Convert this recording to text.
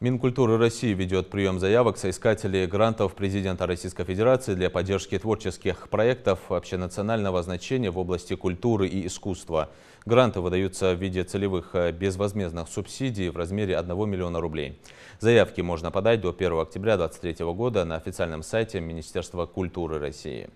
Минкультуры России ведет прием заявок соискателей грантов президента Российской Федерации для поддержки творческих проектов общенационального значения в области культуры и искусства. Гранты выдаются в виде целевых э, безвозмездных субсидий в размере 1 миллиона рублей. Заявки можно подать до 1 октября 2023 года на официальном сайте Министерства культуры России.